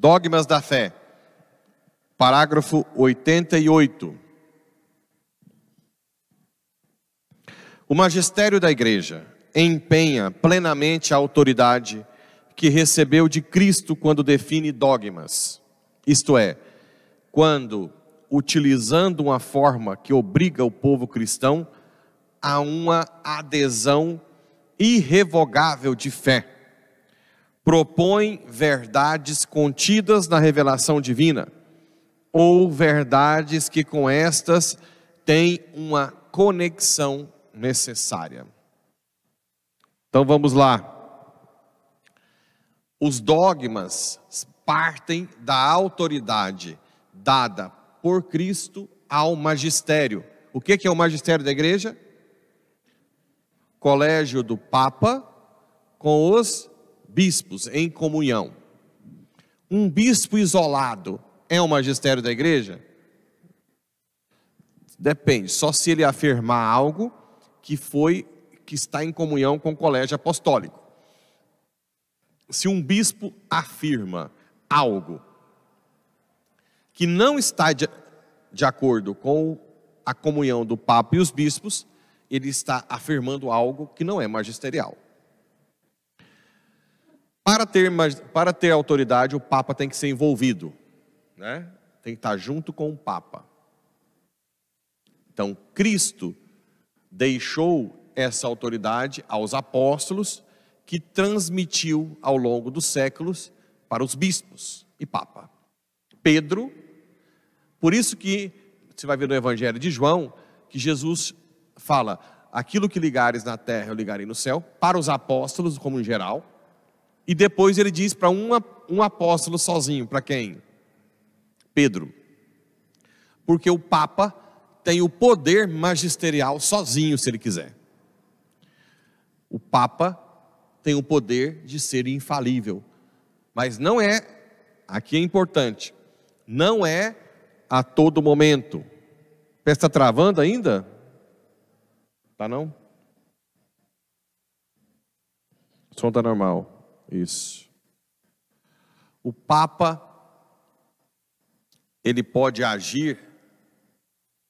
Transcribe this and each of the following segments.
Dogmas da fé, parágrafo 88. O magistério da igreja empenha plenamente a autoridade que recebeu de Cristo quando define dogmas, isto é, quando, utilizando uma forma que obriga o povo cristão a uma adesão irrevogável de fé propõe verdades contidas na revelação divina, ou verdades que com estas têm uma conexão necessária. Então vamos lá. Os dogmas partem da autoridade dada por Cristo ao magistério. O que é o magistério da igreja? Colégio do Papa com os bispos em comunhão. Um bispo isolado é o magistério da igreja? Depende, só se ele afirmar algo que foi que está em comunhão com o colégio apostólico. Se um bispo afirma algo que não está de, de acordo com a comunhão do Papa e os bispos, ele está afirmando algo que não é magisterial. Para ter, para ter autoridade, o Papa tem que ser envolvido, né? tem que estar junto com o Papa. Então, Cristo deixou essa autoridade aos apóstolos, que transmitiu ao longo dos séculos para os bispos e Papa. Pedro, por isso que você vai ver no Evangelho de João que Jesus fala: aquilo que ligares na terra eu ligarei no céu, para os apóstolos, como em geral, e depois ele diz para um apóstolo sozinho, para quem? Pedro. Porque o Papa tem o poder magisterial sozinho, se ele quiser. O Papa tem o poder de ser infalível, mas não é, aqui é importante, não é a todo momento. Está travando ainda? Tá não? O som está normal. Isso. O Papa ele pode agir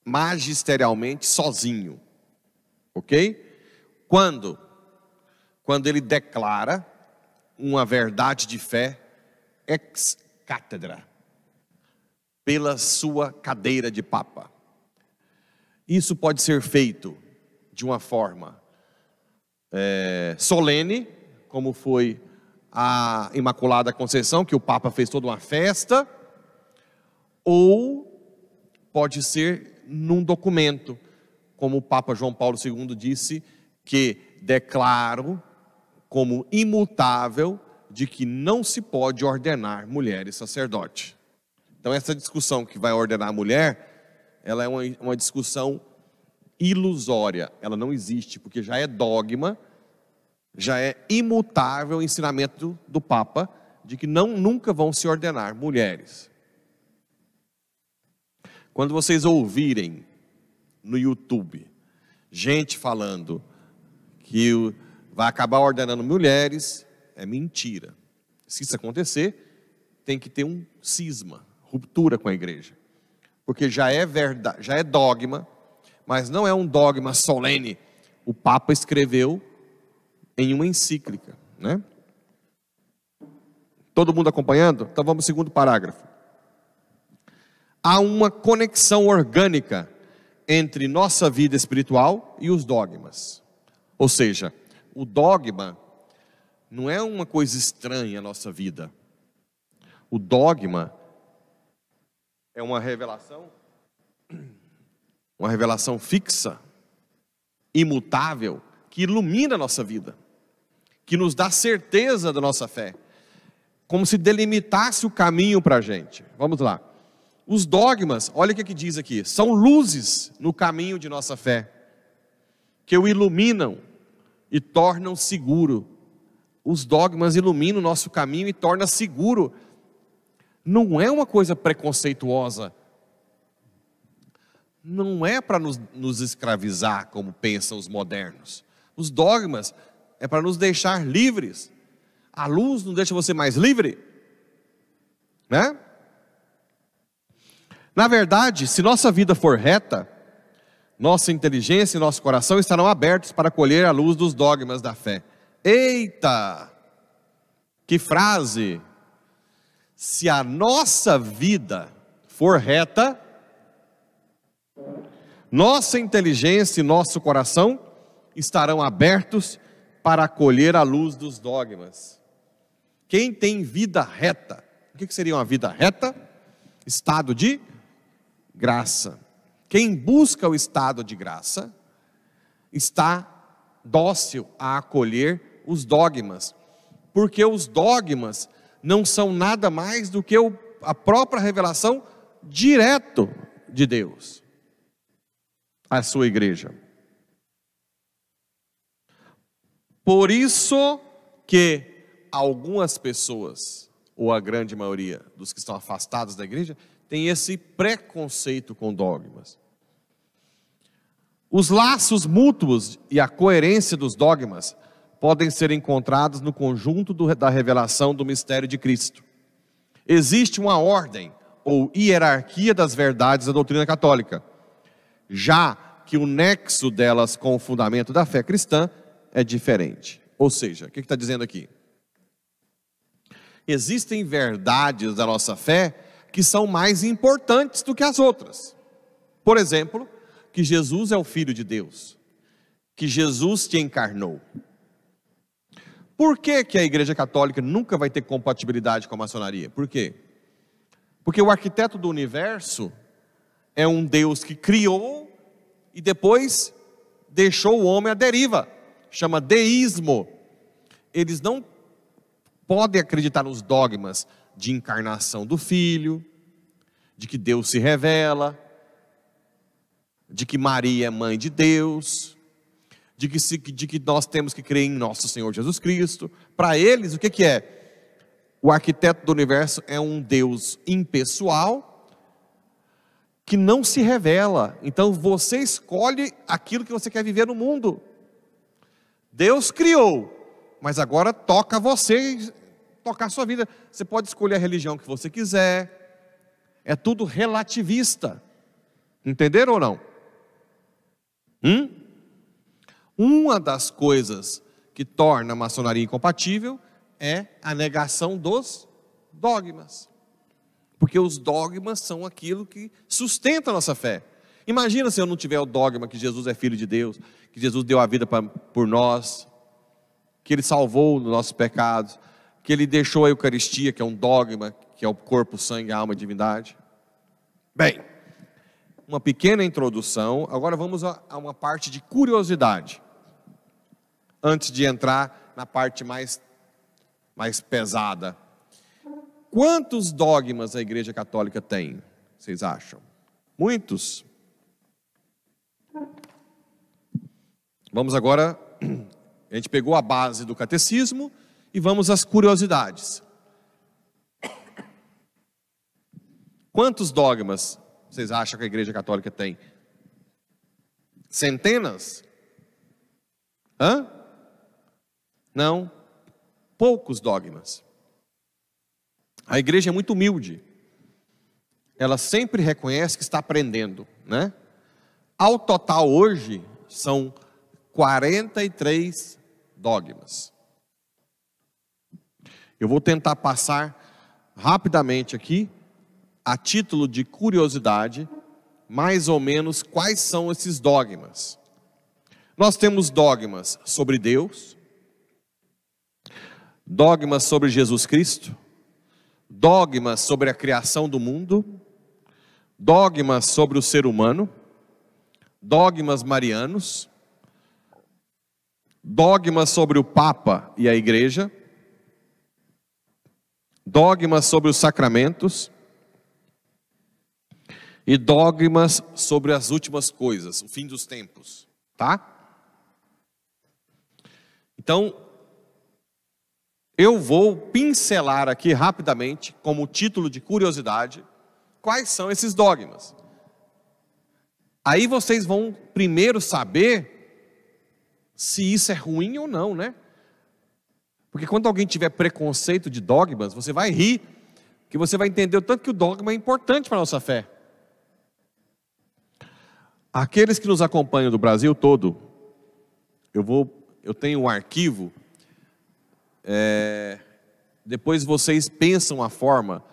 magisterialmente sozinho. OK? Quando quando ele declara uma verdade de fé ex cátedra pela sua cadeira de papa. Isso pode ser feito de uma forma é, solene, como foi a Imaculada Conceição, que o Papa fez toda uma festa, ou pode ser num documento, como o Papa João Paulo II disse, que declaro como imutável de que não se pode ordenar mulher e sacerdote. Então, essa discussão que vai ordenar a mulher, ela é uma, uma discussão ilusória, ela não existe, porque já é dogma já é imutável o ensinamento do Papa de que não nunca vão se ordenar mulheres. Quando vocês ouvirem no YouTube gente falando que vai acabar ordenando mulheres, é mentira. Se isso acontecer, tem que ter um cisma, ruptura com a igreja. Porque já é verdade, já é dogma, mas não é um dogma solene. O Papa escreveu em uma encíclica, né? Todo mundo acompanhando? Então vamos ao segundo parágrafo. Há uma conexão orgânica entre nossa vida espiritual e os dogmas. Ou seja, o dogma não é uma coisa estranha à nossa vida. O dogma é uma revelação, uma revelação fixa, imutável, que ilumina a nossa vida que nos dá certeza da nossa fé. Como se delimitasse o caminho para a gente. Vamos lá. Os dogmas, olha o que, é que diz aqui, são luzes no caminho de nossa fé, que o iluminam e tornam seguro. Os dogmas iluminam o nosso caminho e tornam seguro. Não é uma coisa preconceituosa. Não é para nos, nos escravizar, como pensam os modernos. Os dogmas é para nos deixar livres. A luz não deixa você mais livre, né? Na verdade, se nossa vida for reta, nossa inteligência e nosso coração estarão abertos para colher a luz dos dogmas da fé. Eita! Que frase! Se a nossa vida for reta, nossa inteligência e nosso coração estarão abertos para para acolher a luz dos dogmas. Quem tem vida reta, o que seria uma vida reta? Estado de graça. Quem busca o estado de graça está dócil a acolher os dogmas, porque os dogmas não são nada mais do que a própria revelação direto de Deus à sua igreja. Por isso que algumas pessoas, ou a grande maioria dos que estão afastados da igreja, tem esse preconceito com dogmas. Os laços mútuos e a coerência dos dogmas podem ser encontrados no conjunto do, da revelação do mistério de Cristo. Existe uma ordem ou hierarquia das verdades da doutrina católica, já que o nexo delas com o fundamento da fé cristã é diferente. Ou seja, o que está dizendo aqui? Existem verdades da nossa fé que são mais importantes do que as outras. Por exemplo, que Jesus é o Filho de Deus, que Jesus te encarnou. Por que, que a Igreja Católica nunca vai ter compatibilidade com a maçonaria? Por quê? Porque o arquiteto do universo é um Deus que criou e depois deixou o homem à deriva chama deísmo. Eles não podem acreditar nos dogmas de encarnação do Filho, de que Deus se revela, de que Maria é mãe de Deus, de que, se, de que nós temos que crer em nosso Senhor Jesus Cristo. Para eles, o que, que é? O arquiteto do universo é um Deus impessoal que não se revela. Então você escolhe aquilo que você quer viver no mundo. Deus criou, mas agora toca você tocar a sua vida. Você pode escolher a religião que você quiser. É tudo relativista. Entenderam ou não? Hum? Uma das coisas que torna a maçonaria incompatível é a negação dos dogmas. Porque os dogmas são aquilo que sustenta a nossa fé. Imagina se eu não tiver o dogma que Jesus é filho de Deus, que Jesus deu a vida pra, por nós, que Ele salvou os nossos pecados, que Ele deixou a Eucaristia, que é um dogma, que é o corpo, sangue, alma e divindade. Bem, uma pequena introdução, agora vamos a, a uma parte de curiosidade. Antes de entrar na parte mais, mais pesada. Quantos dogmas a Igreja Católica tem, vocês acham? Muitos? Vamos agora, a gente pegou a base do catecismo e vamos às curiosidades. Quantos dogmas vocês acham que a Igreja Católica tem? Centenas? Hã? Não, poucos dogmas. A igreja é muito humilde. Ela sempre reconhece que está aprendendo, né? Ao total hoje são 43 dogmas. Eu vou tentar passar rapidamente aqui, a título de curiosidade, mais ou menos quais são esses dogmas. Nós temos dogmas sobre Deus, dogmas sobre Jesus Cristo, dogmas sobre a criação do mundo, dogmas sobre o ser humano, dogmas marianos, dogmas sobre o Papa e a Igreja, dogmas sobre os sacramentos e dogmas sobre as últimas coisas, o fim dos tempos, tá? Então, eu vou pincelar aqui rapidamente, como título de curiosidade, quais são esses dogmas. Aí vocês vão primeiro saber se isso é ruim ou não, né? Porque quando alguém tiver preconceito de dogmas, você vai rir, que você vai entender o tanto que o dogma é importante para a nossa fé. Aqueles que nos acompanham do Brasil todo, eu vou, eu tenho um arquivo. É, depois vocês pensam a forma.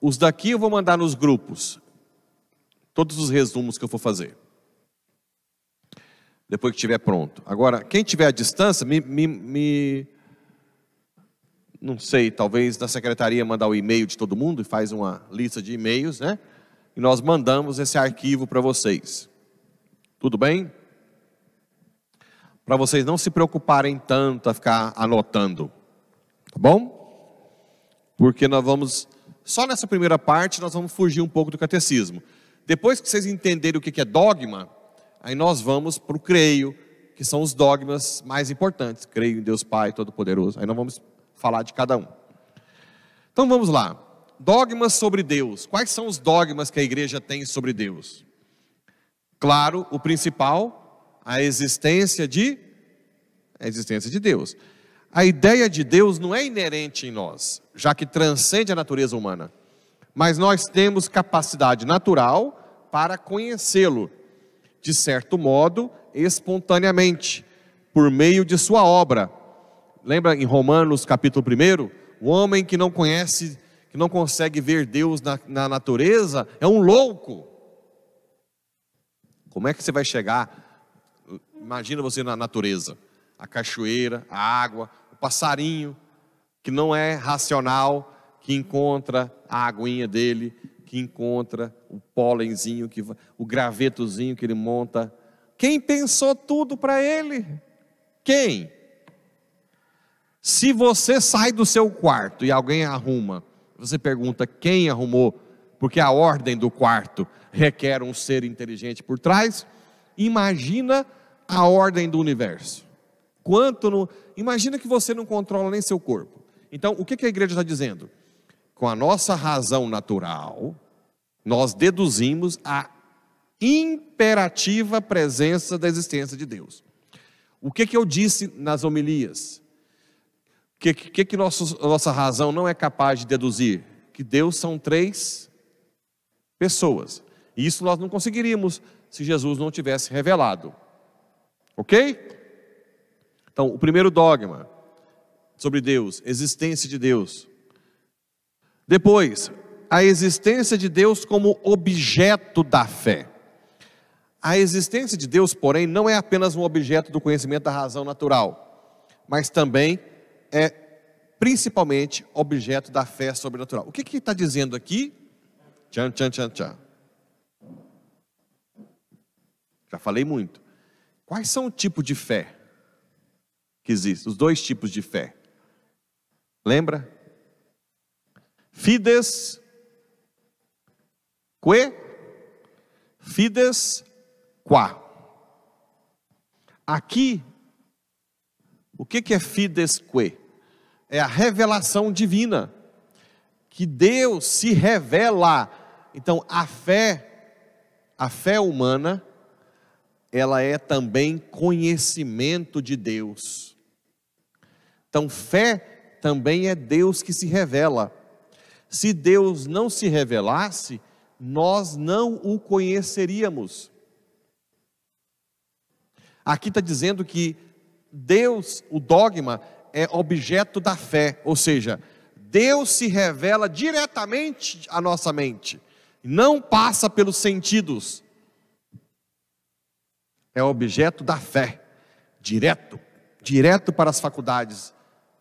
Os daqui eu vou mandar nos grupos. Todos os resumos que eu for fazer depois que estiver pronto. Agora, quem tiver à distância, me, me, me não sei, talvez da secretaria mandar o e-mail de todo mundo e faz uma lista de e-mails, né? E nós mandamos esse arquivo para vocês. Tudo bem? Para vocês não se preocuparem tanto a ficar anotando. Tá bom? Porque nós vamos só nessa primeira parte nós vamos fugir um pouco do catecismo. Depois que vocês entenderem o que é dogma, aí nós vamos para o creio, que são os dogmas mais importantes. Creio em Deus Pai Todo-Poderoso. Aí nós vamos falar de cada um. Então vamos lá. Dogmas sobre Deus. Quais são os dogmas que a igreja tem sobre Deus? Claro, o principal, a existência de a existência de Deus. A ideia de Deus não é inerente em nós, já que transcende a natureza humana. Mas nós temos capacidade natural para conhecê-lo de certo modo, espontaneamente, por meio de sua obra. Lembra em Romanos capítulo 1? O homem que não conhece, que não consegue ver Deus na, na natureza, é um louco. Como é que você vai chegar? Imagina você na natureza, a cachoeira, a água, o passarinho, que não é racional, que encontra a aguinha dele, que encontra, o pólenzinho, que, o gravetozinho que ele monta. Quem pensou tudo para ele? Quem? Se você sai do seu quarto e alguém arruma, você pergunta quem arrumou, porque a ordem do quarto requer um ser inteligente por trás. Imagina a ordem do universo. Quanto no... Imagina que você não controla nem seu corpo. Então, o que a igreja está dizendo? Com a nossa razão natural, nós deduzimos a imperativa presença da existência de Deus. O que, que eu disse nas homilias? O que, que, que nosso, nossa razão não é capaz de deduzir? Que Deus são três pessoas. E isso nós não conseguiríamos se Jesus não tivesse revelado. Ok? Então, o primeiro dogma sobre Deus, existência de Deus. Depois, a existência de Deus como objeto da fé. A existência de Deus, porém, não é apenas um objeto do conhecimento da razão natural, mas também é principalmente objeto da fé sobrenatural. O que que está dizendo aqui? Tchan, tchan, tchan, tchan. Já falei muito. Quais são o tipo de fé que existe? Os dois tipos de fé. Lembra? Fides que fides qua. Aqui, o que é fides que? É a revelação divina, que Deus se revela. Então, a fé, a fé humana, ela é também conhecimento de Deus. Então, fé também é Deus que se revela. Se Deus não se revelasse, nós não o conheceríamos. Aqui está dizendo que Deus, o dogma, é objeto da fé, ou seja, Deus se revela diretamente à nossa mente, não passa pelos sentidos. É objeto da fé, direto, direto para as faculdades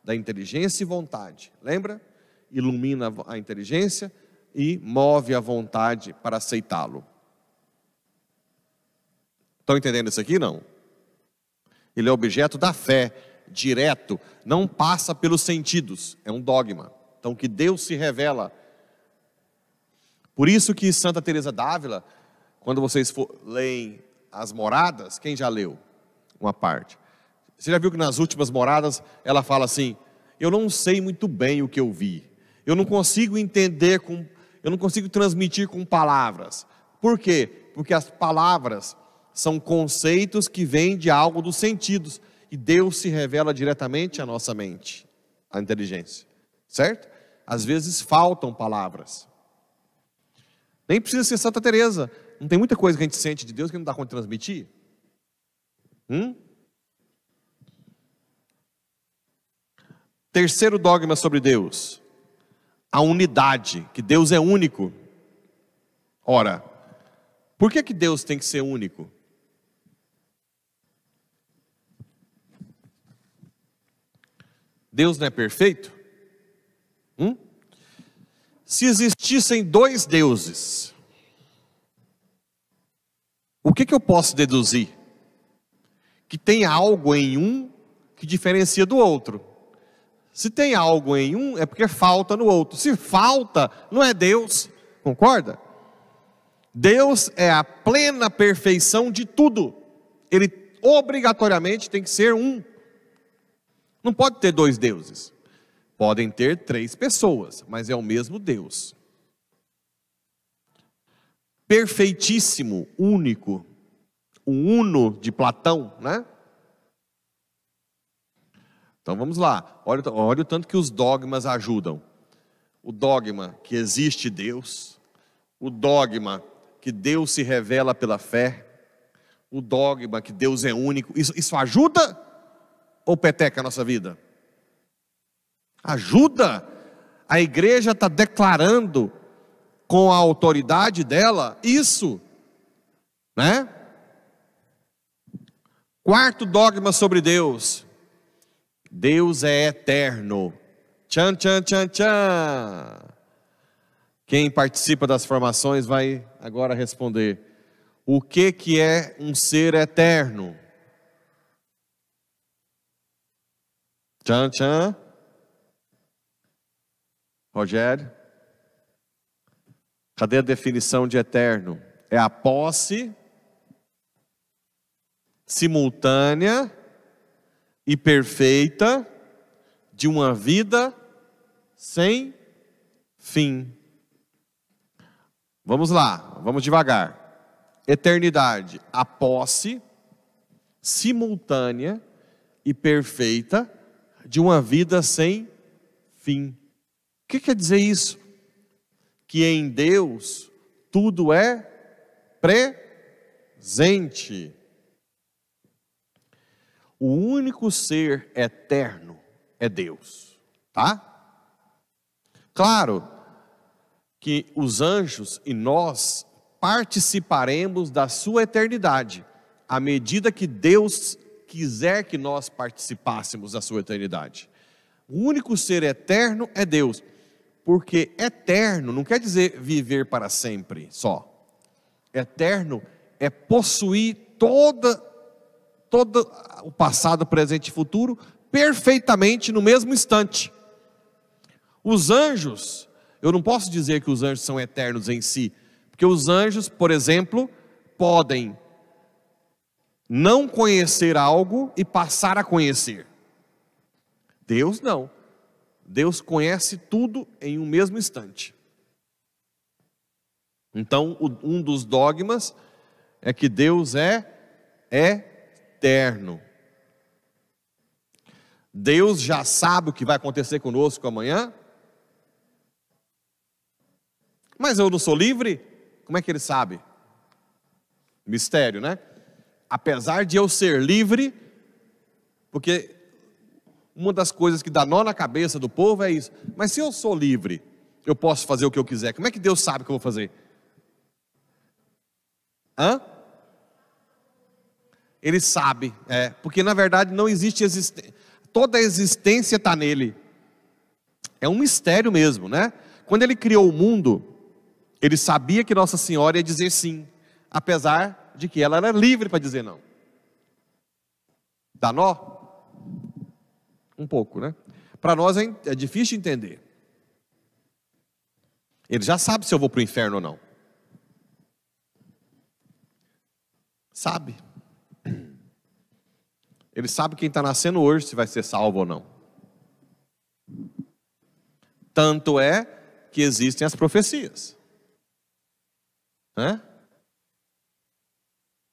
da inteligência e vontade. Lembra? Ilumina a inteligência, e move a vontade para aceitá-lo. Estão entendendo isso aqui? Não. Ele é objeto da fé, direto, não passa pelos sentidos, é um dogma. Então, que Deus se revela. Por isso que Santa Teresa d'Ávila, quando vocês for, leem as moradas, quem já leu uma parte? Você já viu que nas últimas moradas ela fala assim: Eu não sei muito bem o que eu vi, eu não consigo entender com eu não consigo transmitir com palavras. Por quê? Porque as palavras são conceitos que vêm de algo dos sentidos e Deus se revela diretamente à nossa mente, à inteligência, certo? Às vezes faltam palavras. Nem precisa ser Santa Teresa. Não tem muita coisa que a gente sente de Deus que não dá conta de transmitir? Hum? Terceiro dogma sobre Deus a unidade, que Deus é único. Ora, por que, que Deus tem que ser único? Deus não é perfeito? Hum? Se existissem dois deuses, o que, que eu posso deduzir? Que tem algo em um que diferencia do outro. Se tem algo em um, é porque falta no outro. Se falta, não é Deus. Concorda? Deus é a plena perfeição de tudo. Ele obrigatoriamente tem que ser um. Não pode ter dois deuses. Podem ter três pessoas, mas é o mesmo Deus. Perfeitíssimo, único. O uno de Platão, né? Então vamos lá, olha, olha o tanto que os dogmas ajudam. O dogma que existe Deus, o dogma que Deus se revela pela fé, o dogma que Deus é único, isso, isso ajuda ou peteca a nossa vida? Ajuda! A igreja está declarando com a autoridade dela isso, né? Quarto dogma sobre Deus, Deus é eterno. Tchan, tchan, tchan, tchan. Quem participa das formações vai agora responder. O que, que é um ser eterno? Tchan, tchan. Rogério? Cadê a definição de eterno? É a posse simultânea e perfeita de uma vida sem fim. Vamos lá, vamos devagar. Eternidade, a posse simultânea e perfeita de uma vida sem fim. O que quer dizer isso? Que em Deus tudo é presente o único ser eterno é Deus, tá? Claro que os anjos e nós participaremos da sua eternidade, à medida que Deus quiser que nós participássemos da sua eternidade. O único ser eterno é Deus, porque eterno não quer dizer viver para sempre só. Eterno é possuir toda todo o passado, presente e futuro perfeitamente no mesmo instante. Os anjos, eu não posso dizer que os anjos são eternos em si, porque os anjos, por exemplo, podem não conhecer algo e passar a conhecer. Deus não. Deus conhece tudo em um mesmo instante. Então, um dos dogmas é que Deus é é eterno. Deus já sabe o que vai acontecer conosco amanhã? Mas eu não sou livre? Como é que ele sabe? Mistério, né? Apesar de eu ser livre, porque uma das coisas que dá nó na cabeça do povo é isso. Mas se eu sou livre, eu posso fazer o que eu quiser. Como é que Deus sabe o que eu vou fazer? Hã? Ele sabe, é, porque na verdade não existe existência, toda a existência está nele. É um mistério mesmo, né? Quando ele criou o mundo, ele sabia que Nossa Senhora ia dizer sim, apesar de que ela era livre para dizer não. Dá nó? Um pouco, né? Para nós é, é difícil entender. Ele já sabe se eu vou para o inferno ou não. Sabe. Ele sabe quem está nascendo hoje se vai ser salvo ou não. Tanto é que existem as profecias. Né?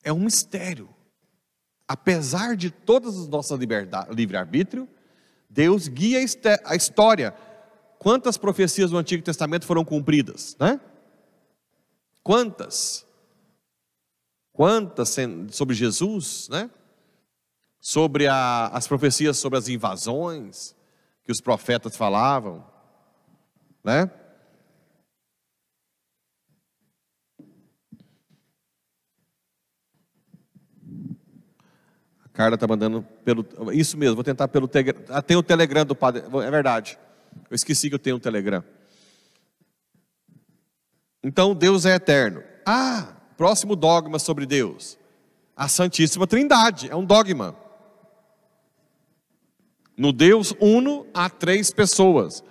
É um mistério. Apesar de todas as nossas livre-arbítrio, Deus guia a história. Quantas profecias do Antigo Testamento foram cumpridas? Né? Quantas? Quantas sobre Jesus, né? sobre a, as profecias sobre as invasões que os profetas falavam, né? A Carla está mandando pelo. Isso mesmo, vou tentar pelo. Telegram. ah, tem o Telegram do padre. É verdade. Eu esqueci que eu tenho um Telegram. Então Deus é eterno. Ah, próximo dogma sobre Deus. A Santíssima Trindade. É um dogma. No Deus uno há três pessoas: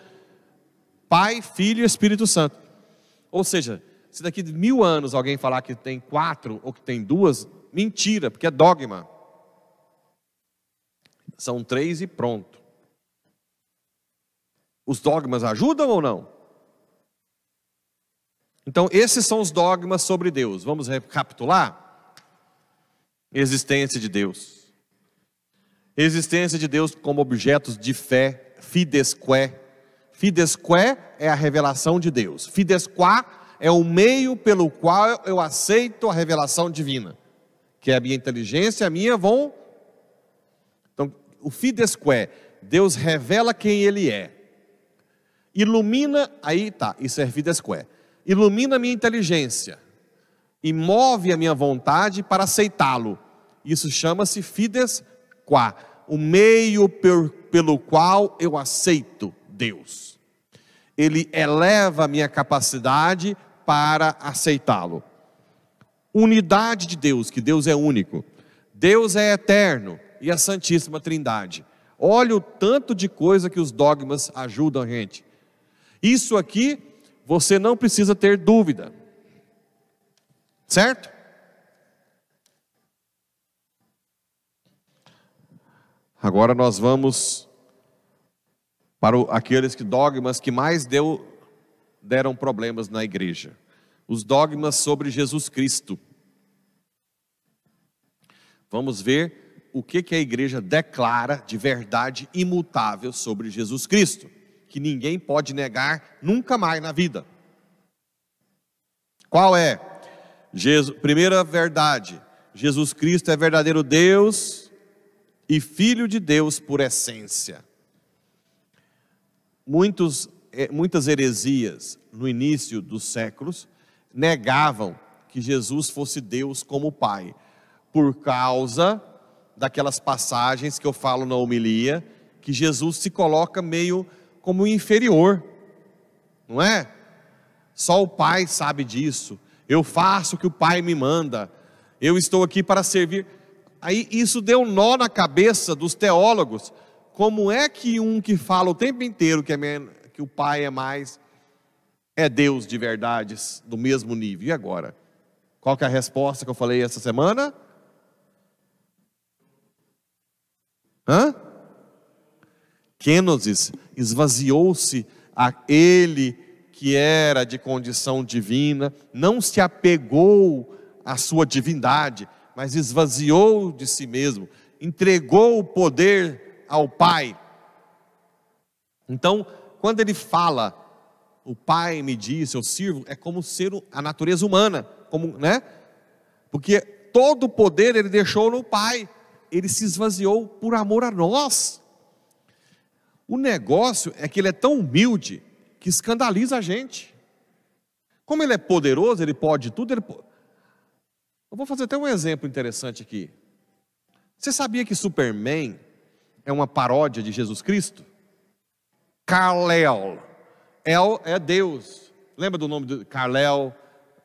Pai, Filho e Espírito Santo. Ou seja, se daqui de mil anos alguém falar que tem quatro ou que tem duas, mentira, porque é dogma. São três e pronto. Os dogmas ajudam ou não? Então, esses são os dogmas sobre Deus. Vamos recapitular? Existência de Deus Existência de Deus como objetos de fé, fidesqué. Fidesqué é a revelação de Deus. Fidesqua é o meio pelo qual eu aceito a revelação divina, que é a minha inteligência, a minha vão. Então, o fidesqué, Deus revela quem ele é. Ilumina, aí tá, isso é fidesqué. Ilumina a minha inteligência e move a minha vontade para aceitá-lo. Isso chama-se fides qua o meio pelo qual eu aceito Deus. Ele eleva a minha capacidade para aceitá-lo. Unidade de Deus, que Deus é único. Deus é eterno e a Santíssima Trindade. Olha o tanto de coisa que os dogmas ajudam a gente. Isso aqui você não precisa ter dúvida. Certo? Agora nós vamos para aqueles que dogmas que mais deu, deram problemas na igreja. Os dogmas sobre Jesus Cristo. Vamos ver o que, que a igreja declara de verdade imutável sobre Jesus Cristo, que ninguém pode negar nunca mais na vida. Qual é? Jesus, primeira verdade: Jesus Cristo é verdadeiro Deus e filho de Deus por essência. Muitos, eh, muitas heresias no início dos séculos negavam que Jesus fosse Deus como Pai, por causa daquelas passagens que eu falo na homilia, que Jesus se coloca meio como inferior, não é? Só o Pai sabe disso. Eu faço o que o Pai me manda. Eu estou aqui para servir. Aí isso deu um nó na cabeça dos teólogos. Como é que um que fala o tempo inteiro que, é que o pai é mais, é Deus de verdades do mesmo nível? E agora? Qual é a resposta que eu falei essa semana? Hã? Kenosis esvaziou-se a ele que era de condição divina, não se apegou à sua divindade, mas esvaziou de si mesmo, entregou o poder ao Pai. Então, quando ele fala, o Pai me disse, eu sirvo, é como ser a natureza humana, como, né? Porque todo o poder ele deixou no Pai, ele se esvaziou por amor a nós. O negócio é que ele é tão humilde que escandaliza a gente. Como ele é poderoso, ele pode tudo, ele pode eu vou fazer até um exemplo interessante aqui. Você sabia que Superman é uma paródia de Jesus Cristo? Carlel. El é Deus. Lembra do nome de Carlel?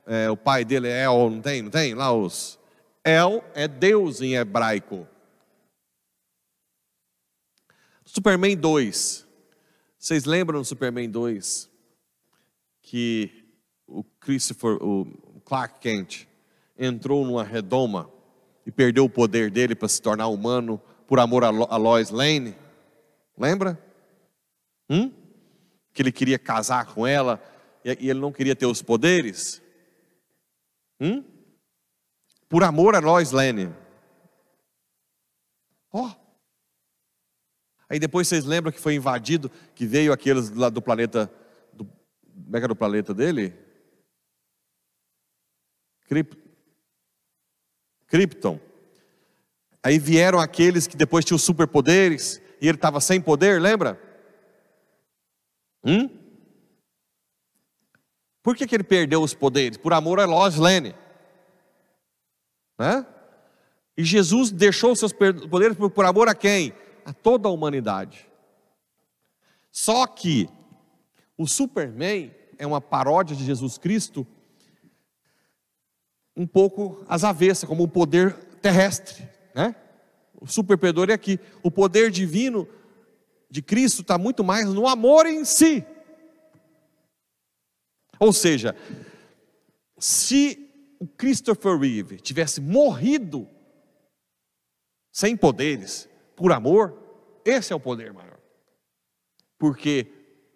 É, o pai dele é El, não tem? Não tem? Lá os. El é Deus em hebraico. Superman 2. Vocês lembram do Superman 2? Que o Christopher, o Clark Kent, entrou numa redoma e perdeu o poder dele para se tornar humano por amor a Lois Lane. Lembra? Hum? Que ele queria casar com ela e ele não queria ter os poderes? Hum? Por amor a Lois Lane. Ó. Oh. Aí depois vocês lembram que foi invadido, que veio aqueles lá do planeta. Do, como é que era o planeta dele? Cripto. Krypton. Aí vieram aqueles que depois tinham superpoderes e ele estava sem poder, lembra? Hum? Por que, que ele perdeu os poderes? Por amor a Lois Lane. Né? E Jesus deixou seus poderes por, por amor a quem? A toda a humanidade. Só que o Superman é uma paródia de Jesus Cristo um pouco às avessas, como o poder terrestre, né? O superpedor é aqui. O poder divino de Cristo está muito mais no amor em si. Ou seja, se o Christopher Reeve tivesse morrido sem poderes, por amor, esse é o poder maior. Porque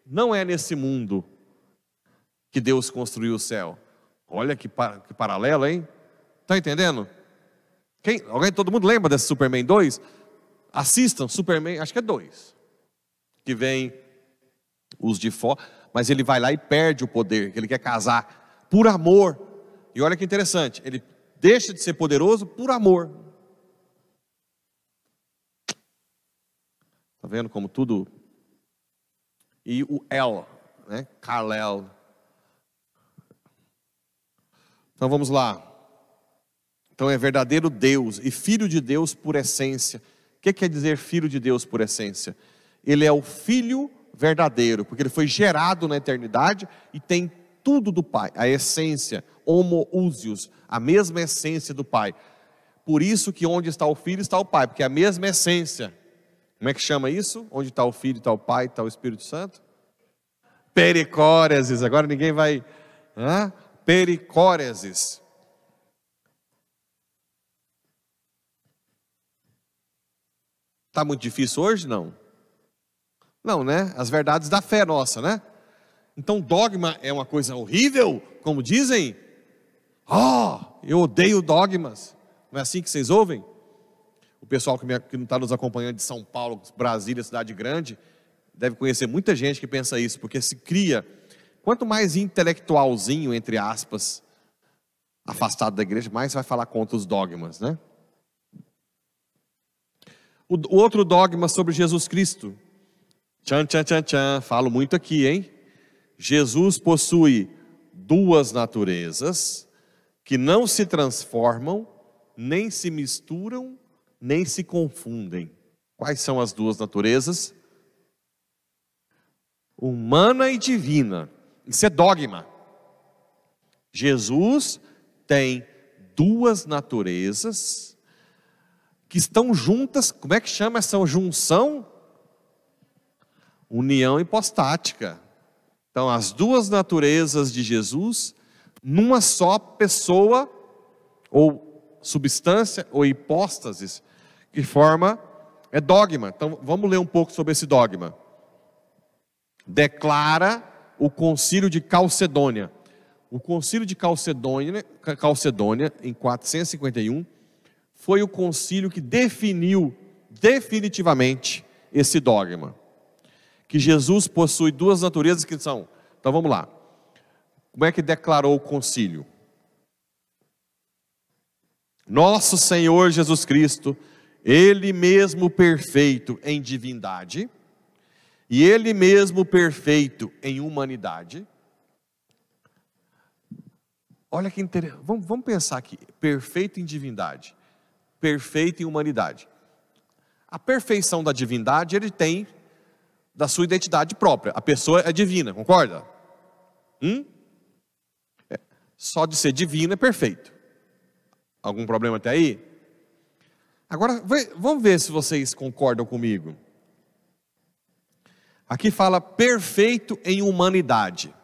não é nesse mundo que Deus construiu o céu, Olha que, par que paralelo, hein? Tá entendendo? Quem, alguém, todo mundo lembra desse Superman 2? Assistam, Superman, acho que é 2. Que vem os de fora, mas ele vai lá e perde o poder, ele quer casar por amor. E olha que interessante, ele deixa de ser poderoso por amor. Tá vendo como tudo? E o El, né? Carlel, então vamos lá. Então é verdadeiro Deus e filho de Deus por essência. O que quer dizer filho de Deus por essência? Ele é o filho verdadeiro, porque ele foi gerado na eternidade e tem tudo do Pai, a essência, homoousios, a mesma essência do Pai. Por isso que onde está o Filho está o Pai, porque é a mesma essência. Como é que chama isso? Onde está o Filho, está o Pai, está o Espírito Santo? Pericóreses, agora ninguém vai. Hã? pericóresis. Está muito difícil hoje? Não. Não, né? As verdades da fé nossa, né? Então, dogma é uma coisa horrível, como dizem? Ah, oh, eu odeio dogmas. Não é assim que vocês ouvem? O pessoal que, me, que não está nos acompanhando de São Paulo, Brasília, cidade grande, deve conhecer muita gente que pensa isso, porque se cria Quanto mais intelectualzinho, entre aspas, afastado da igreja, mais vai falar contra os dogmas, né? O outro dogma sobre Jesus Cristo. Tchan, tchan, tchan, tchan. Falo muito aqui, hein? Jesus possui duas naturezas que não se transformam, nem se misturam, nem se confundem. Quais são as duas naturezas? Humana e divina. Isso é dogma. Jesus tem duas naturezas que estão juntas. Como é que chama essa junção? União hipostática. Então, as duas naturezas de Jesus numa só pessoa ou substância ou hipóstases que forma é dogma. Então, vamos ler um pouco sobre esse dogma. Declara o concílio de Calcedônia. O concílio de Calcedônia, Calcedônia, em 451, foi o concílio que definiu definitivamente esse dogma. Que Jesus possui duas naturezas que são. Então vamos lá. Como é que declarou o concílio? Nosso Senhor Jesus Cristo, Ele mesmo perfeito em divindade, e ele mesmo perfeito em humanidade. Olha que interessante, vamos, vamos pensar aqui, perfeito em divindade, perfeito em humanidade. A perfeição da divindade ele tem da sua identidade própria. A pessoa é divina, concorda? Hum? É. Só de ser divina é perfeito. Algum problema até aí? Agora, vamos ver se vocês concordam comigo. Aqui fala perfeito em humanidade.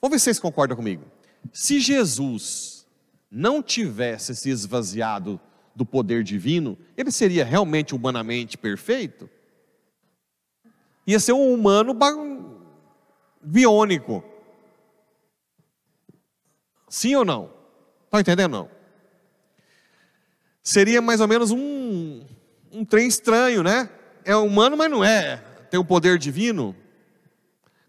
Vamos ver se vocês concordam comigo. Se Jesus não tivesse se esvaziado do poder divino, ele seria realmente humanamente perfeito? Ia ser um humano biônico. Sim ou não? Estão tá entendendo não? Seria mais ou menos um, um trem estranho, né? É humano, mas não é tem o poder divino,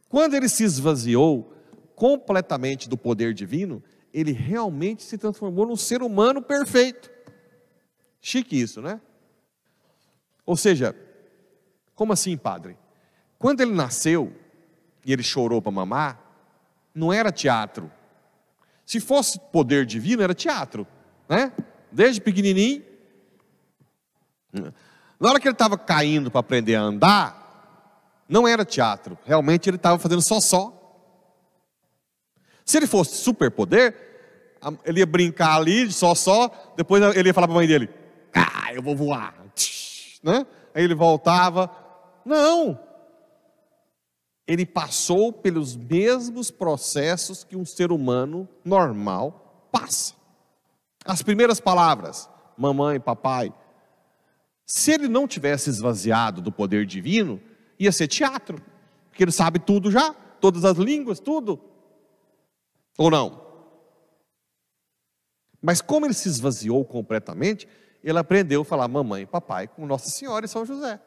quando ele se esvaziou completamente do poder divino, ele realmente se transformou num ser humano perfeito. Chique isso, né? Ou seja, como assim, padre? Quando ele nasceu e ele chorou para mamar, não era teatro. Se fosse poder divino, era teatro, né? Desde pequenininho. Na hora que ele estava caindo para aprender a andar, não era teatro, realmente ele estava fazendo só só. Se ele fosse superpoder, ele ia brincar ali só só, depois ele ia falar para a mãe dele: "Ah, eu vou voar". Né? Aí ele voltava. Não. Ele passou pelos mesmos processos que um ser humano normal passa. As primeiras palavras, mamãe, papai, se ele não tivesse esvaziado do poder divino, ia ser teatro, porque ele sabe tudo já, todas as línguas, tudo. Ou não? Mas como ele se esvaziou completamente, ele aprendeu a falar mamãe e papai com Nossa Senhora e São José.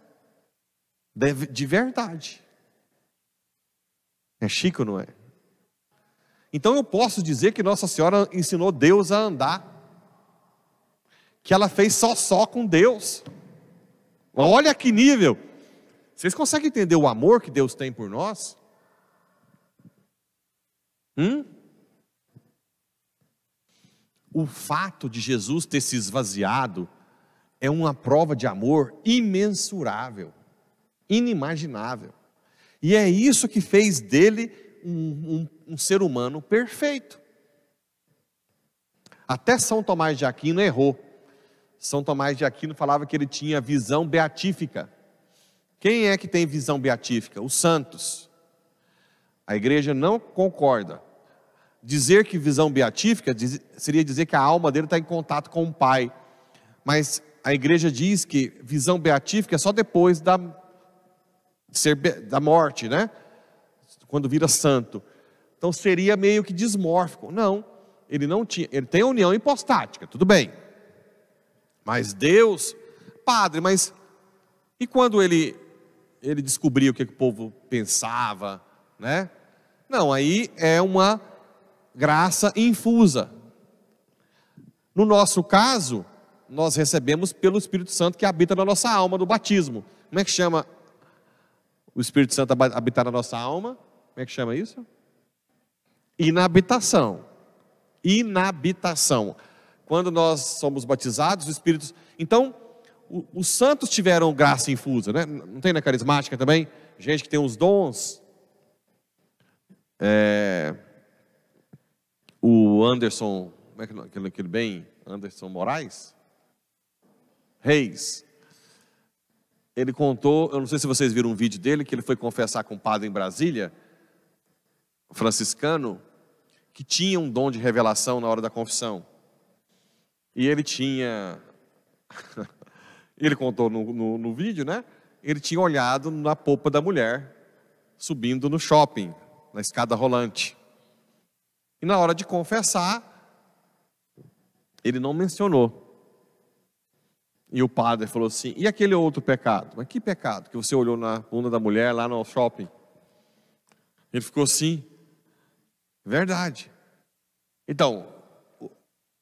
De, de verdade. É chico, não é? Então eu posso dizer que Nossa Senhora ensinou Deus a andar. Que ela fez só só com Deus. Olha que nível! Vocês conseguem entender o amor que Deus tem por nós? Hum? O fato de Jesus ter se esvaziado é uma prova de amor imensurável, inimaginável. E é isso que fez dele um, um, um ser humano perfeito. Até São Tomás de Aquino errou. São Tomás de Aquino falava que ele tinha visão beatífica. Quem é que tem visão beatífica? Os santos. A igreja não concorda. Dizer que visão beatífica seria dizer que a alma dele está em contato com o Pai. Mas a igreja diz que visão beatífica é só depois da, ser, da morte, né? Quando vira santo. Então seria meio que desmórfico. Não, ele não tinha, ele tem união hipostática, tudo bem. Mas Deus, padre, mas e quando ele ele descobria o que, que o povo pensava, né? Não, aí é uma graça infusa. No nosso caso, nós recebemos pelo Espírito Santo que habita na nossa alma do batismo. Como é que chama o Espírito Santo habitar na nossa alma? Como é que chama isso? Inabitação. Inabitação. Quando nós somos batizados, o Espírito. Então, os santos tiveram graça infusa, né? Não tem na carismática também? Gente que tem os dons. É, o Anderson, como é que aquele, aquele bem? Anderson Moraes? Reis. Ele contou, eu não sei se vocês viram um vídeo dele, que ele foi confessar com um padre em Brasília, franciscano, que tinha um dom de revelação na hora da confissão. E ele tinha ele contou no, no, no vídeo, né? Ele tinha olhado na polpa da mulher subindo no shopping, na escada rolante. E na hora de confessar, ele não mencionou. E o padre falou assim: e aquele outro pecado? Mas que pecado que você olhou na bunda da mulher lá no shopping? Ele ficou assim: verdade. Então,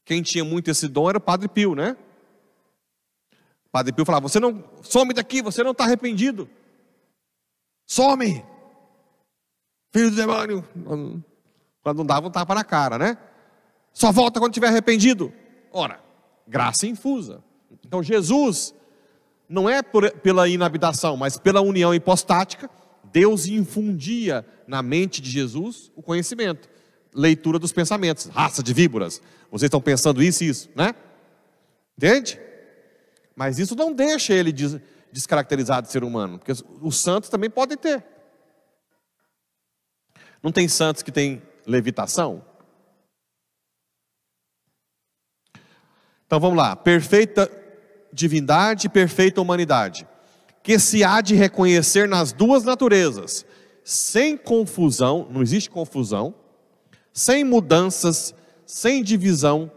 quem tinha muito esse dom era o padre Pio, né? Padre Pio falava: Você não some daqui, você não está arrependido. Some, filho do demônio. Quando não dava um tapa na cara, né? Só volta quando tiver arrependido. Ora, graça infusa. Então Jesus, não é por, pela inabitação, mas pela união hipostática, Deus infundia na mente de Jesus o conhecimento, leitura dos pensamentos, raça de víboras. Vocês estão pensando isso e isso, né? Entende? Mas isso não deixa ele des descaracterizado de ser humano, porque os santos também podem ter. Não tem santos que têm levitação? Então vamos lá, perfeita divindade e perfeita humanidade, que se há de reconhecer nas duas naturezas, sem confusão, não existe confusão, sem mudanças, sem divisão,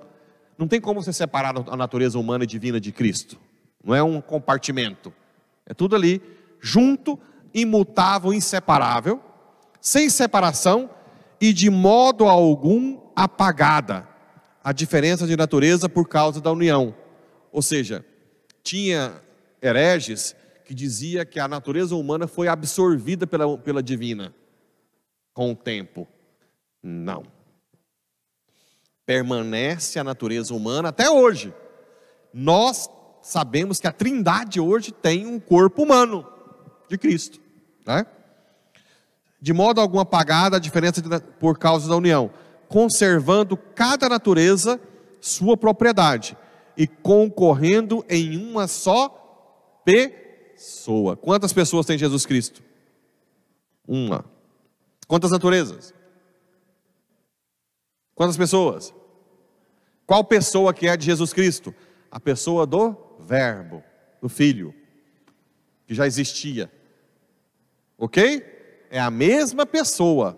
não tem como você separar a natureza humana e divina de Cristo não é um compartimento. É tudo ali, junto, imutável, inseparável, sem separação e de modo algum apagada a diferença de natureza por causa da união. Ou seja, tinha hereges que dizia que a natureza humana foi absorvida pela, pela divina com o tempo. Não. Permanece a natureza humana até hoje. Nós sabemos que a Trindade hoje tem um corpo humano de Cristo, né? De modo algum apagada a diferença de, por causa da união, conservando cada natureza sua propriedade e concorrendo em uma só pessoa. Quantas pessoas tem Jesus Cristo? Uma. Quantas naturezas? Quantas pessoas? Qual pessoa que é de Jesus Cristo? A pessoa do Verbo, do Filho, que já existia. Ok? É a mesma pessoa,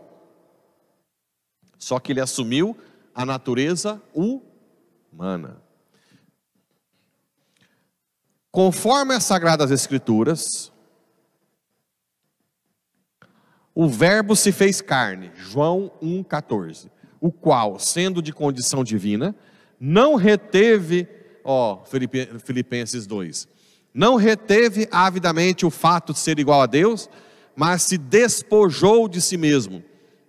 só que ele assumiu a natureza humana. Conforme as Sagradas Escrituras, o Verbo se fez carne, João 1,14, o qual, sendo de condição divina, não reteve ó, Filipenses 2. Não reteve avidamente o fato de ser igual a Deus, mas se despojou de si mesmo,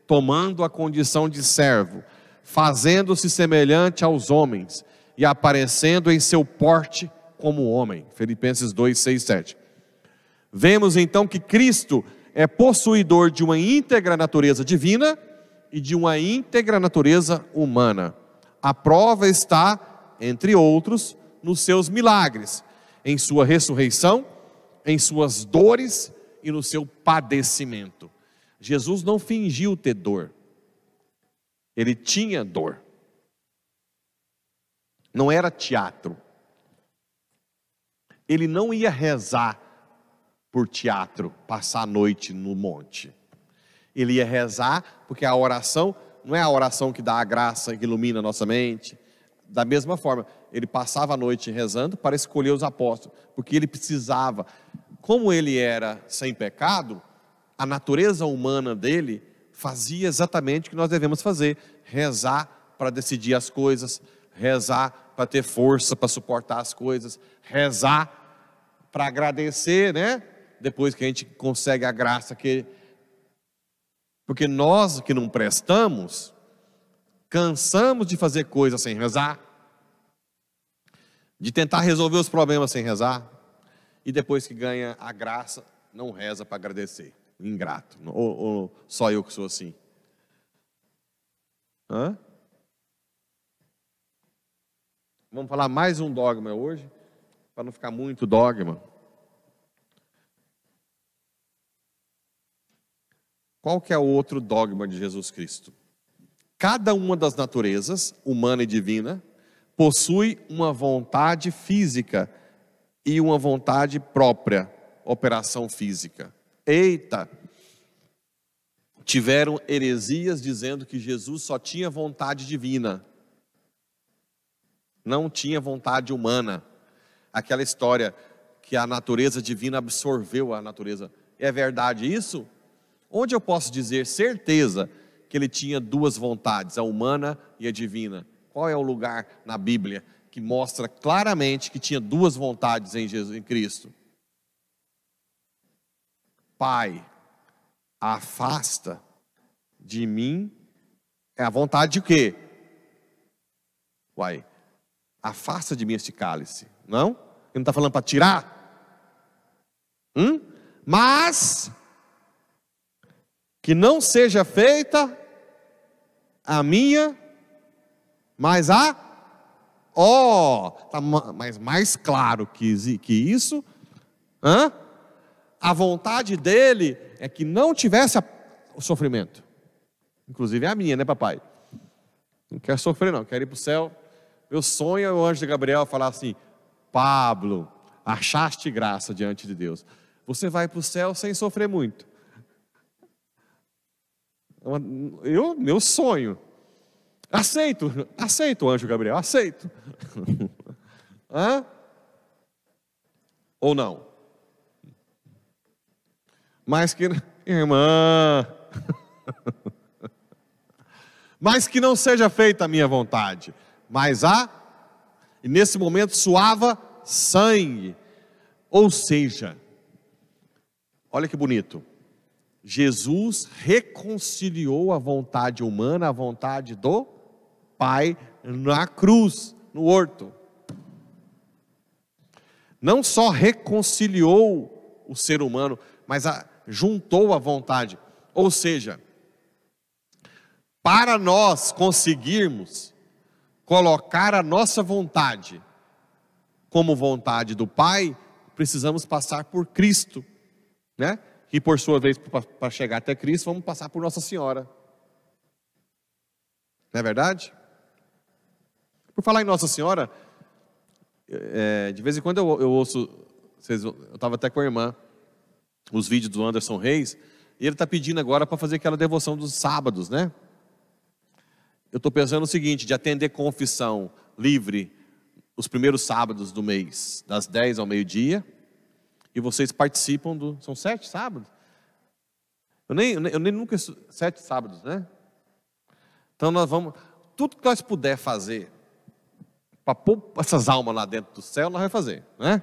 tomando a condição de servo, fazendo-se semelhante aos homens e aparecendo em seu porte como homem. Filipenses 2, 6, 7. Vemos então que Cristo é possuidor de uma íntegra natureza divina e de uma íntegra natureza humana. A prova está entre outros, nos seus milagres, em sua ressurreição, em suas dores e no seu padecimento. Jesus não fingiu ter dor, ele tinha dor. Não era teatro. Ele não ia rezar por teatro, passar a noite no monte. Ele ia rezar porque a oração não é a oração que dá a graça, que ilumina a nossa mente, da mesma forma, ele passava a noite rezando para escolher os apóstolos, porque ele precisava. Como ele era sem pecado, a natureza humana dele fazia exatamente o que nós devemos fazer: rezar para decidir as coisas, rezar para ter força para suportar as coisas, rezar para agradecer, né? Depois que a gente consegue a graça que porque nós que não prestamos, Cansamos de fazer coisas sem rezar, de tentar resolver os problemas sem rezar, e depois que ganha a graça, não reza para agradecer. Ingrato. Ou, ou, só eu que sou assim? Hã? Vamos falar mais um dogma hoje, para não ficar muito dogma. Qual que é o outro dogma de Jesus Cristo? Cada uma das naturezas, humana e divina, possui uma vontade física e uma vontade própria, operação física. Eita! Tiveram heresias dizendo que Jesus só tinha vontade divina, não tinha vontade humana. Aquela história que a natureza divina absorveu a natureza. É verdade isso? Onde eu posso dizer certeza que ele tinha duas vontades, a humana e a divina. Qual é o lugar na Bíblia que mostra claramente que tinha duas vontades em Jesus em Cristo? Pai, afasta de mim é a vontade de quê? Uai, afasta de mim este cálice, não? Ele não está falando para tirar? Hum? Mas que não seja feita a minha, mas a ó, oh, tá, mas mais claro que, que isso, hã? a vontade dele é que não tivesse a, o sofrimento, inclusive a minha, né, papai? Não quero sofrer, não, quero ir para o céu. Meu sonho é o anjo de Gabriel falar assim: Pablo, achaste graça diante de Deus. Você vai para o céu sem sofrer muito eu, meu sonho. Aceito, aceito, anjo Gabriel, aceito. Hã? Ou não? Mas que, irmã, mas que não seja feita a minha vontade, mas a, e nesse momento suava sangue, ou seja, olha que bonito, Jesus reconciliou a vontade humana à vontade do Pai na cruz, no horto. Não só reconciliou o ser humano, mas a, juntou a vontade. Ou seja, para nós conseguirmos colocar a nossa vontade como vontade do Pai, precisamos passar por Cristo, né? E por sua vez, para chegar até Cristo, vamos passar por Nossa Senhora. Não é verdade? Por falar em Nossa Senhora, é, de vez em quando eu, eu ouço, vocês, eu estava até com a irmã, os vídeos do Anderson Reis, e ele está pedindo agora para fazer aquela devoção dos sábados, né? Eu estou pensando o seguinte, de atender confissão livre os primeiros sábados do mês, das 10 ao meio-dia, e vocês participam do. São sete sábados? Eu nem, eu nem nunca. Sete sábados, né? Então nós vamos. Tudo que nós puder fazer para pôr essas almas lá dentro do céu, nós vamos fazer, né?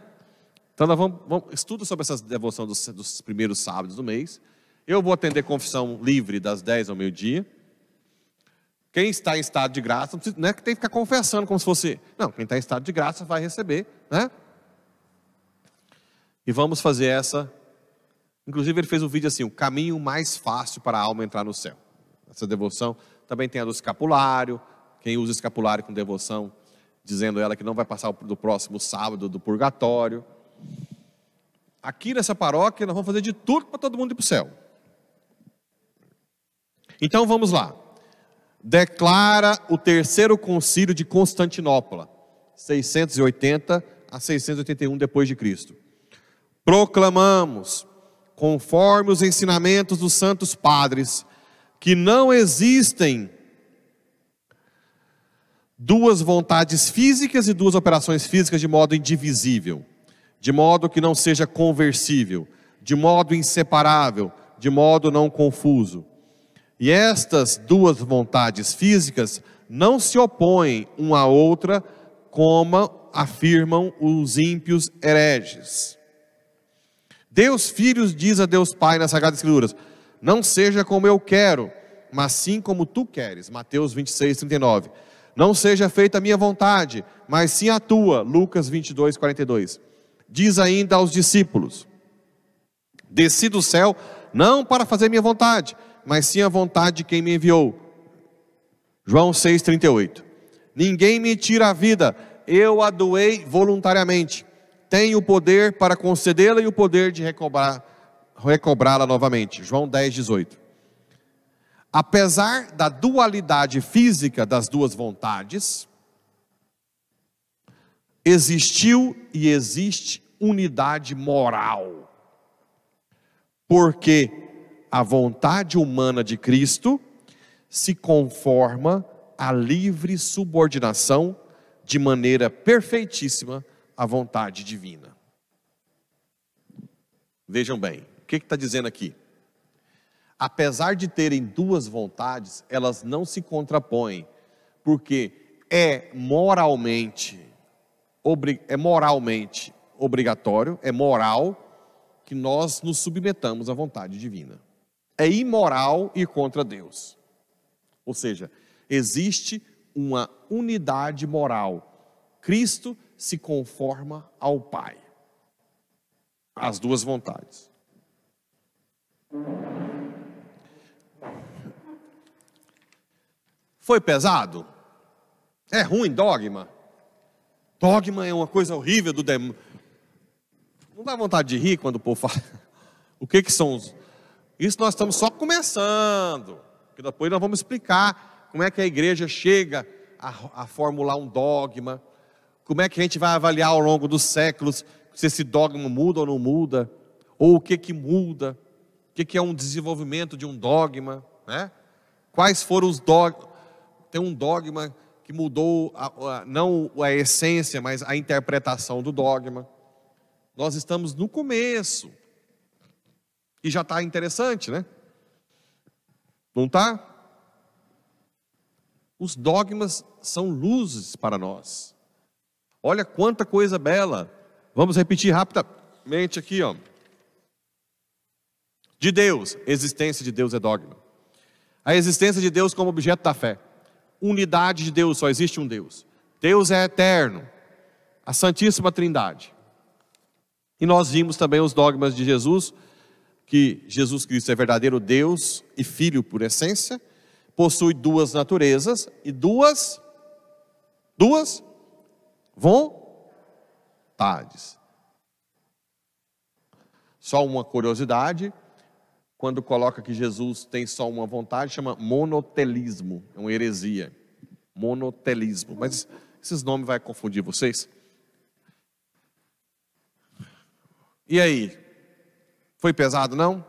Então nós vamos, vamos estuda sobre essas devoções dos, dos, primeiros sábados do mês. Eu vou atender confissão livre das 10 ao meio-dia. Quem está em estado de graça, não é que tem que ficar confessando como se fosse. Não, quem está em estado de graça vai receber, né? E vamos fazer essa. Inclusive, ele fez um vídeo assim: o caminho mais fácil para a alma entrar no céu. Essa devoção também tem a do escapulário. Quem usa escapulário com devoção, dizendo ela que não vai passar do próximo sábado do purgatório. Aqui nessa paróquia, nós vamos fazer de tudo para todo mundo ir para o céu. Então vamos lá. Declara o terceiro concílio de Constantinopla, 680 a 681 depois de Cristo proclamamos, conforme os ensinamentos dos santos padres, que não existem duas vontades físicas e duas operações físicas de modo indivisível, de modo que não seja conversível, de modo inseparável, de modo não confuso. E estas duas vontades físicas não se opõem uma à outra, como afirmam os ímpios hereges. Deus Filhos diz a Deus Pai nas Sagradas Escrituras: Não seja como eu quero, mas sim como tu queres. Mateus 26, 39. Não seja feita a minha vontade, mas sim a tua. Lucas 22, 42. Diz ainda aos discípulos: Desci do céu, não para fazer minha vontade, mas sim a vontade de quem me enviou. João 6, 38. Ninguém me tira a vida, eu a doei voluntariamente tem o poder para concedê-la e o poder de recobrar, recobrá-la novamente. João 10, 18. Apesar da dualidade física das duas vontades, existiu e existe unidade moral. Porque a vontade humana de Cristo se conforma à livre subordinação de maneira perfeitíssima a vontade divina. Vejam bem, o que está dizendo aqui? Apesar de terem duas vontades, elas não se contrapõem, porque é moralmente, é moralmente obrigatório, é moral que nós nos submetamos à vontade divina. É imoral ir contra Deus. Ou seja, existe uma unidade moral. Cristo se conforma ao Pai. As duas vontades. Foi pesado? É ruim dogma? Dogma é uma coisa horrível do demônio. Não dá vontade de rir quando o povo fala. O que, que são os. Isso nós estamos só começando. Porque depois nós vamos explicar como é que a igreja chega a, a formular um dogma como é que a gente vai avaliar ao longo dos séculos se esse dogma muda ou não muda? Ou o que que muda? O que que é um desenvolvimento de um dogma, né? Quais foram os dogmas? Tem um dogma que mudou a, a, não a essência, mas a interpretação do dogma. Nós estamos no começo. E já está interessante, né? Não está? Os dogmas são luzes para nós. Olha quanta coisa bela. Vamos repetir rapidamente aqui, ó. De Deus, existência de Deus é dogma. A existência de Deus como objeto da fé. Unidade de Deus, só existe um Deus. Deus é eterno. A Santíssima Trindade. E nós vimos também os dogmas de Jesus, que Jesus Cristo é verdadeiro Deus e Filho por essência, possui duas naturezas e duas duas vontades. Só uma curiosidade, quando coloca que Jesus tem só uma vontade, chama monotelismo, é uma heresia. Monotelismo. Mas esses nomes vai confundir vocês. E aí? Foi pesado não?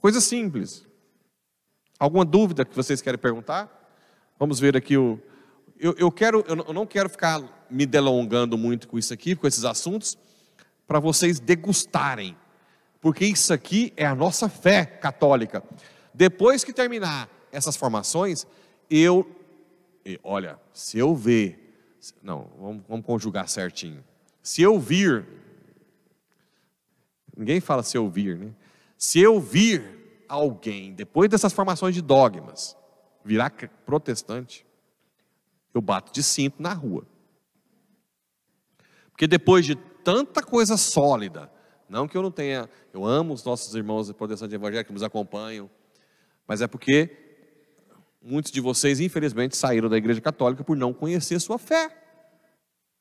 Coisa simples. Alguma dúvida que vocês querem perguntar? Vamos ver aqui o eu, eu, quero, eu não quero ficar me delongando muito com isso aqui, com esses assuntos, para vocês degustarem, porque isso aqui é a nossa fé católica. Depois que terminar essas formações, eu, olha, se eu ver, não, vamos, vamos conjugar certinho. Se eu vir, ninguém fala se eu vir, né? Se eu vir alguém depois dessas formações de dogmas virar protestante, eu bato de cinto na rua. Porque depois de tanta coisa sólida, não que eu não tenha, eu amo os nossos irmãos de evangelho que nos acompanham, mas é porque muitos de vocês, infelizmente, saíram da Igreja Católica por não conhecer sua fé,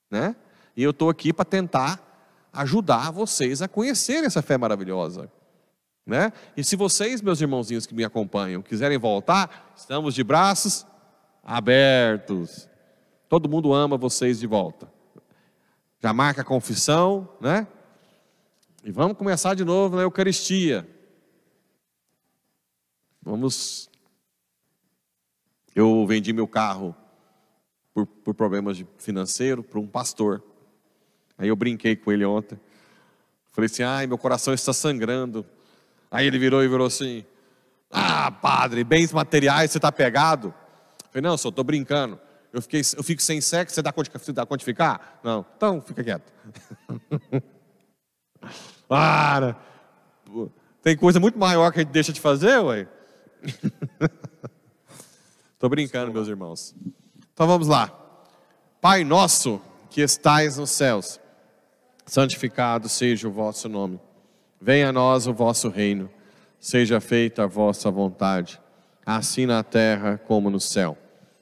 né? E eu estou aqui para tentar ajudar vocês a conhecer essa fé maravilhosa, né? E se vocês, meus irmãozinhos que me acompanham, quiserem voltar, estamos de braços abertos. Todo mundo ama vocês de volta. Já marca a confissão, né? E vamos começar de novo na Eucaristia. Vamos. Eu vendi meu carro por, por problemas financeiros para um pastor. Aí eu brinquei com ele ontem. Falei assim: ai, meu coração está sangrando. Aí ele virou e virou assim: ah, padre, bens materiais você está pegado? Falei, não, senhor, estou brincando. Eu, fiquei, eu fico sem sexo, você dá conta, dá conta de ficar? Não, então fica quieto. Para! Tem coisa muito maior que a gente deixa de fazer, ué. Estou brincando, meus irmãos. Então vamos lá. Pai nosso que estais nos céus, santificado seja o vosso nome. Venha a nós o vosso reino. Seja feita a vossa vontade, assim na terra como no céu.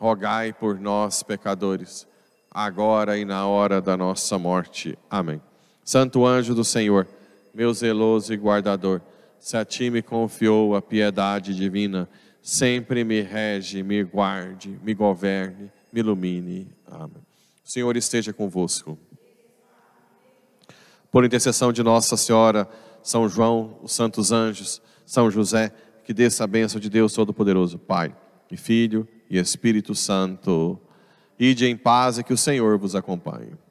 rogai por nós, pecadores, agora e na hora da nossa morte. Amém. Santo anjo do Senhor, meu zeloso e guardador, se a ti me confiou a piedade divina, sempre me rege, me guarde, me governe, me ilumine. Amém. O Senhor esteja convosco. Por intercessão de Nossa Senhora, São João, os santos anjos, São José, que desça a bênção de Deus Todo-Poderoso, Pai e Filho e Espírito Santo. Ide em paz e que o Senhor vos acompanhe.